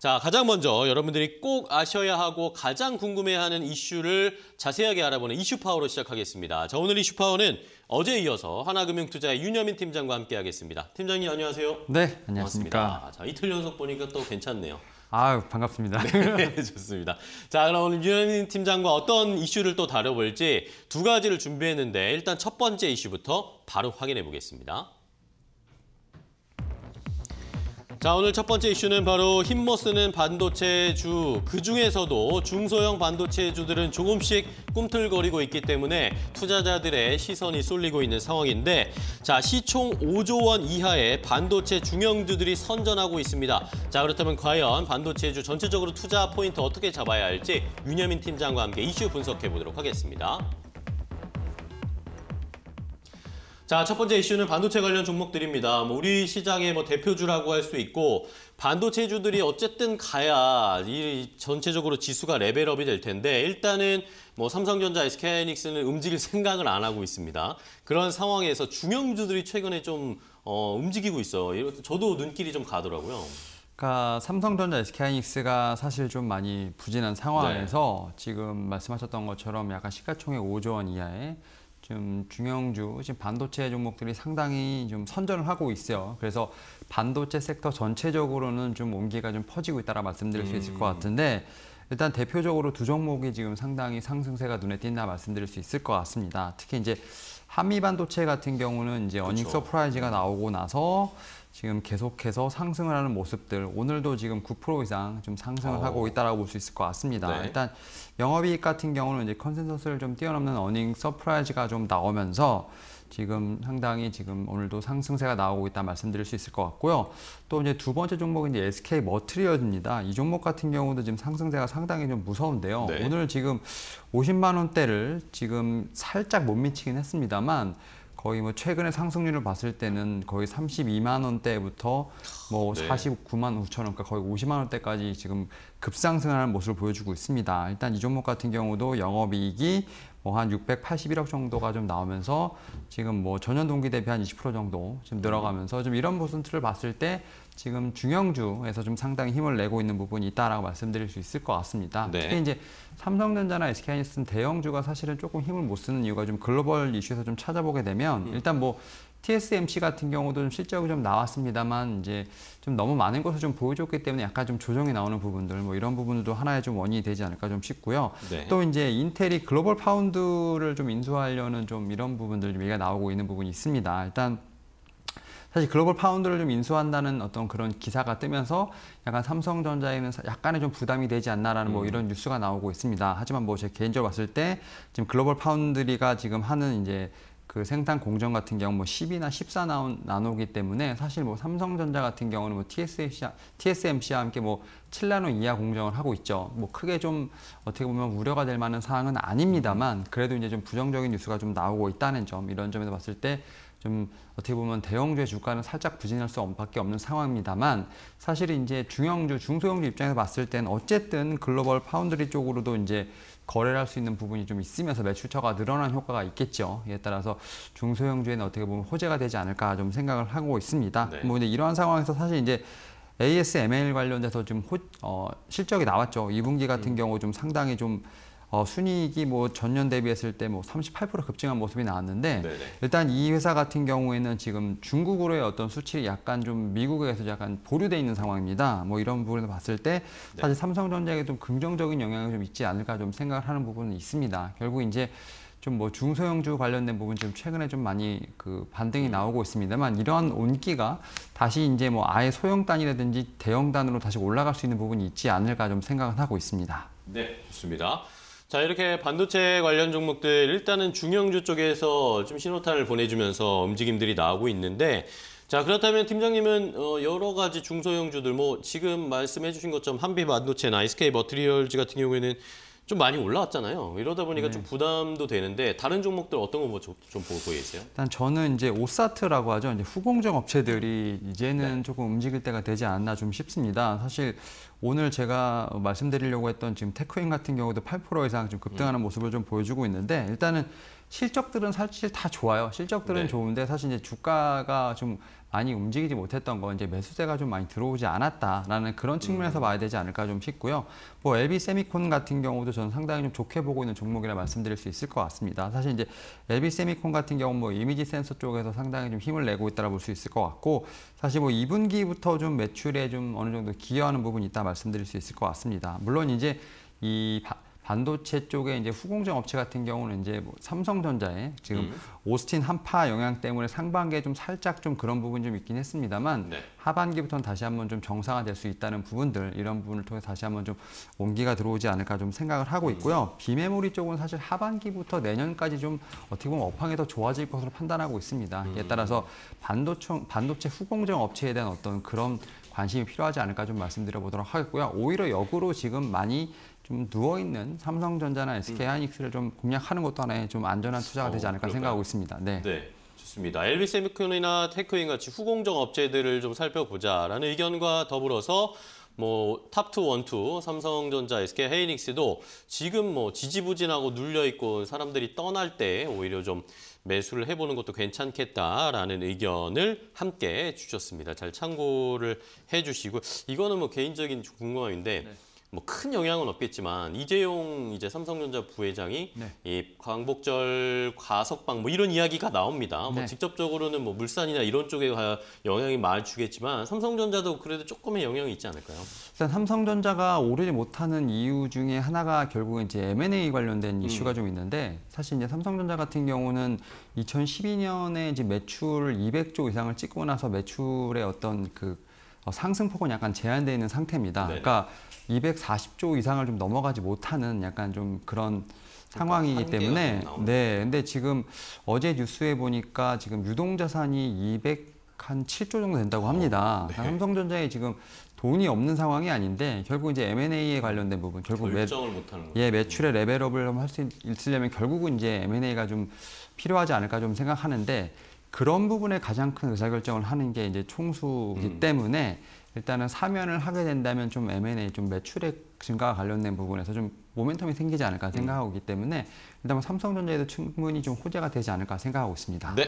자, 가장 먼저 여러분들이 꼭 아셔야 하고 가장 궁금해하는 이슈를 자세하게 알아보는 이슈파워로 시작하겠습니다. 자, 오늘 이슈파워는 어제 이어서 하나금융투자의 윤여민 팀장과 함께하겠습니다. 팀장님 안녕하세요. 네, 안녕하십니까. 자, 이틀 연속 보니까 또 괜찮네요. 아유, 반갑습니다. 네, 좋습니다. 자, 그럼 오늘 윤여민 팀장과 어떤 이슈를 또 다뤄볼지 두 가지를 준비했는데 일단 첫 번째 이슈부터 바로 확인해 보겠습니다. 자, 오늘 첫 번째 이슈는 바로 힘못 쓰는 반도체주. 그중에서도 중소형 반도체주들은 조금씩 꿈틀거리고 있기 때문에 투자자들의 시선이 쏠리고 있는 상황인데 자, 시총 5조 원 이하의 반도체 중형주들이 선전하고 있습니다. 자, 그렇다면 과연 반도체주 전체적으로 투자 포인트 어떻게 잡아야 할지 윤여민 팀장과 함께 이슈 분석해 보도록 하겠습니다. 자, 첫 번째 이슈는 반도체 관련 종목들입니다. 뭐 우리 시장의 뭐 대표주라고 할 수 있고 반도체주들이 어쨌든 가야 이 전체적으로 지수가 레벨업이 될 텐데 일단은 뭐 삼성전자, SK하이닉스는 움직일 생각을 안 하고 있습니다. 그런 상황에서 중형주들이 최근에 좀 어, 움직이고 있어요. 저도 눈길이 좀 가더라고요. 그러니까 삼성전자 SK하이닉스가 사실 좀 많이 부진한 상황에서 네. 지금 말씀하셨던 것처럼 약간 시가총액 5조 원 이하의 지금 중형주, 지금 반도체 종목들이 상당히 좀 선전을 하고 있어요. 그래서 반도체 섹터 전체적으로는 좀 온기가 좀 퍼지고 있다라 말씀드릴 수 있을 것 음. 같은데 일단 대표적으로 두 종목이 지금 상당히 상승세가 눈에 띈다 말씀드릴 수 있을 것 같습니다. 특히 이제 한미 반도체 같은 경우는 이제 그렇죠. 서프라이즈가 나오고 나서 지금 계속해서 상승을 하는 모습들 오늘도 지금 9% 이상 좀 상승을 오. 어. 하고 있다라고 볼 수 있을 것 같습니다. 네. 일단 영업이익 같은 경우는 이제 컨센서스를 좀 뛰어넘는 어닝 서프라이즈가 좀 나오면서 지금 상당히 지금 오늘도 상승세가 나오고 있다 말씀드릴 수 있을 것 같고요. 또 이제 두 번째 종목인 이제 SK 머트리얼입니다. 이 종목 같은 경우도 지금 상승세가 상당히 좀 무서운데요. 네. 오늘 지금 50만 원대를 지금 살짝 못 미치긴 했습니다만 거의 뭐 최근에 상승률을 봤을 때는 거의 32만 원대부터 뭐 네. 49만 5천 원까 거의 50만 원대까지 지금 급상승하는 모습을 보여주고 있습니다. 일단 이 종목 같은 경우도 영업이익이 뭐 한 681억 정도가 좀 나오면서 지금 뭐 전년 동기 대비 한 20% 정도 지금 늘어가면서 좀 이런 모습 틀을 봤을 때 지금 중형주에서 좀 상당히 힘을 내고 있는 부분이 있다라고 말씀드릴 수 있을 것 같습니다. 네. 특히 이제 삼성전자나 SK하이닉스 대형주가 사실은 조금 힘을 못 쓰는 이유가 좀 글로벌 이슈에서 좀 찾아보게 되면 음. 일단 뭐 TSMC 같은 경우도 좀 실적이 좀 나왔습니다만 이제 좀 너무 많은 것을 좀 보여줬기 때문에 약간 좀 조정이 나오는 부분들 뭐 이런 부분들도 하나의 좀 원인이 되지 않을까 좀 싶고요. 네. 또 이제 인텔이 글로벌 파운드를 좀 인수하려는 좀 이런 부분들 좀 얘기가 나오고 있는 부분이 있습니다. 일단 사실 글로벌 파운드를 좀 인수한다는 어떤 그런 기사가 뜨면서 약간 삼성전자에는 약간의 좀 부담이 되지 않나라는 뭐 음. 뭐 이런 뉴스가 나오고 있습니다. 하지만 뭐 제 개인적으로 봤을 때 지금 글로벌 파운드리가 지금 하는 이제 그 생산 공정 같은 경우 뭐 10이나 14나온 나노기 때문에 사실 뭐 삼성전자 같은 경우는 뭐 TSMC와, TSMC와 함께 뭐 7나노 이하 공정을 하고 있죠. 뭐 크게 좀 어떻게 보면 우려가 될 만한 사항은 아닙니다만 그래도 이제 좀 부정적인 뉴스가 좀 나오고 있다는 점 이런 점에서 봤을 때좀 어떻게 보면 대형주의 주가는 살짝 부진할 수밖에 없는 상황입니다만 사실 이제 중형주, 중소형주 입장에서 봤을 땐 어쨌든 글로벌 파운드리 쪽으로도 이제 거래를 할 수 있는 부분이 좀 있으면서 매출처가 늘어난 효과가 있겠죠. 이에 따라서 중소형주에는 어떻게 보면 호재가 되지 않을까 좀 생각을 하고 있습니다. 네. 뭐 이제 이러한 상황에서 사실 이제 ASML 관련돼서 좀 호, 어, 실적이 나왔죠. 2분기 같은 음. 경우 좀 상당히 좀 어, 순이익이 뭐 전년 대비했을 때 뭐 38% 급증한 모습이 나왔는데 네네. 네. 일단 이 회사 같은 경우에는 지금 중국으로의 어떤 수치이 약간 좀 미국에서 약간 보류돼 있는 상황입니다. 뭐 이런 부분을 봤을 때 네. 사실 삼성전자에 게좀 긍정적인 영향이 좀 있지 않을까 좀 생각을 하는 부분은 있습니다. 결국 이제 좀 뭐 중소형주 관련된 부분 지금 최근에 좀 많이 그 반등이 음. 나오고 있습니다만 이러한 온기가 다시 이제 뭐 아예 소형 단이라든지 대형 단으로 다시 올라갈 수 있는 부분이 있지 않을까 좀 생각은 하고 있습니다. 네, 좋습니다. 자 이렇게 반도체 관련 종목들 일단은 중형주 쪽에서 좀 신호탄을 보내주면서 움직임들이 나오고 있는데 자 그렇다면 팀장님은 어, 여러 가지 중소형주들 뭐 지금 말씀해 주신 것처럼 한비 반도체나 SK 머트리얼즈 같은 경우에는 좀 많이 올라왔잖아요. 이러다 보니까 네. 좀 부담도 되는데 다른 종목들 어떤 거 좀 보고 계세요? 일단 저는 이제 오사트라고 하죠. 이제 후공정 업체들이 이제는 네. 조금 움직일 때가 되지 않나 좀 싶습니다. 사실 오늘 제가 말씀드리려고 했던 지금 테크인 같은 경우도 8% 이상 좀 급등하는 음. 모습을 좀 보여주고 있는데 일단은 실적들은 사실 다 좋아요. 실적들은 네. 좋은데 사실 이제 주가가 좀 많이 움직이지 못했던 건 이제 매수세가 좀 많이 들어오지 않았다라는 그런 측면에서 음. 봐야 되지 않을까 좀 싶고요. 뭐 LB 세미콘 같은 경우도 저는 상당히 좀 좋게 보고 있는 종목이라 말씀드릴 수 있을 것 같습니다. 사실 이제 LB 세미콘 같은 경우 뭐 이미지 센서 쪽에서 상당히 좀 힘을 내고 있다라 볼수 있을 것 같고 사실 뭐 2분기부터 좀 매출에 좀 어느 정도 기여하는 부분이 있다 말씀드릴 수 있을 것 같습니다. 물론 이제 이 바, 반도체 쪽에 이제 후공정 업체 같은 경우는 이제 뭐 삼성전자에 지금 음. 오스틴 한파 영향 때문에 상반기에 좀 살짝 좀 그런 부분 좀 있긴 했습니다만 네. 하반기부터는 다시 한번 좀 정상화될 수 있다는 부분들 이런 부분을 통해 다시 한번 좀 온기가 들어오지 않을까 좀 생각을 하고 음. 있고요. 음. 비메모리 쪽은 사실 하반기부터 내년까지 좀 어떻게 보면 업황이 더 좋아질 것으로 판단하고 있습니다. 이에 음. 따라서 반도체, 반도체 후공정 업체에 대한 어떤 그런 관심이 필요하지 않을까 좀 말씀드려 보도록 하겠고요. 오히려 역으로 지금 많이 좀 누워 있는 삼성전자나 SK 음. 하이닉스를 좀 공략하는 것도 하나의 좀 안전한 투자가 되지 어, 않을까 어, 생각하고 있습니다. 네. 네. 좋습니다. LB 세미콘이나 테크인 같이 후공정 업체들을 좀 살펴보자라는 의견과 더불어서 뭐 탑투 원투 삼성전자, SK 하이닉스도 지금 뭐 지지부진하고 눌려 있고 사람들이 떠날 때 오히려 좀 매수를 해보는 것도 괜찮겠다라는 의견을 함께 주셨습니다. 잘 참고를 해주시고 이거는 뭐 개인적인 궁금함인데. 네. 뭐큰 영향은 없겠지만 이재용 이제 삼성전자 부회장이 네. 이 광복절 과석방 뭐 이런 이야기가 나옵니다. 뭐 네. 뭐 직접적으로는 뭐 물산이나 이런 쪽에 영향이 많이 주겠지만 삼성전자도 그래도 조금의 영향이 있지 않을까요? 일단 삼성전자가 오르지 못하는 이유 중에 하나가 결국은 이제 M&A 관련된 음. 이슈가 좀 있는데 사실 이제 삼성전자 같은 경우는 2012년에 이제 매출 200조 이상을 찍고 나서 매출의 어떤 그 어, 상승폭은 약간 제한되어 있는 상태입니다. 네. 그러니까 240조 이상을 좀 넘어가지 못하는 약간 좀 그런 그러니까 상황이기 때문에 네. 근데 지금 어제 뉴스에 보니까 지금 유동 자산이 200 한 7조 정도 된다고 어, 합니다. 어, 네. 그러니까 삼성전자에 지금 돈이 없는 상황이 아닌데 결국 이제 M&A에 관련된 부분 결국 매, 예, 매출의 레벨업을 할 수 있으려면 결국은 이제 M&A가 좀 필요하지 않을까 좀 생각하는데 그런 부분에 가장 큰 의사결정을 하는 게 이제 총수이기 음. 때문에 일단은 사면을 하게 된다면 좀 M&A 좀 매출액 증가와 관련된 부분에서 좀 모멘텀이 생기지 않을까 생각하고 음. 있기 때문에 일단 뭐 삼성전자에도 충분히 좀 호재가 되지 않을까 생각하고 있습니다. 네,